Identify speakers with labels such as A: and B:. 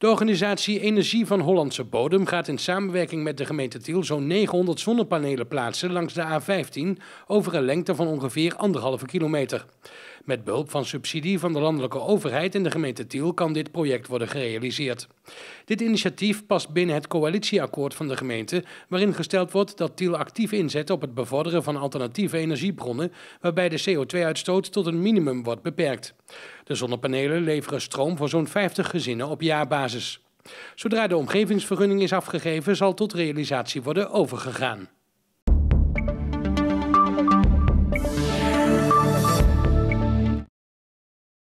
A: De organisatie Energie van Hollandse Bodem gaat in samenwerking met de gemeente Tiel zo'n 900 zonnepanelen plaatsen langs de A15 over een lengte van ongeveer anderhalve kilometer. Met behulp van subsidie van de landelijke overheid en de gemeente Tiel kan dit project worden gerealiseerd. Dit initiatief past binnen het coalitieakkoord van de gemeente, waarin gesteld wordt dat Tiel actief inzet op het bevorderen van alternatieve energiebronnen, waarbij de CO2-uitstoot tot een minimum wordt beperkt. De zonnepanelen leveren stroom voor zo'n 50 gezinnen op jaarbasis. Zodra de omgevingsvergunning is afgegeven, zal tot realisatie worden overgegaan.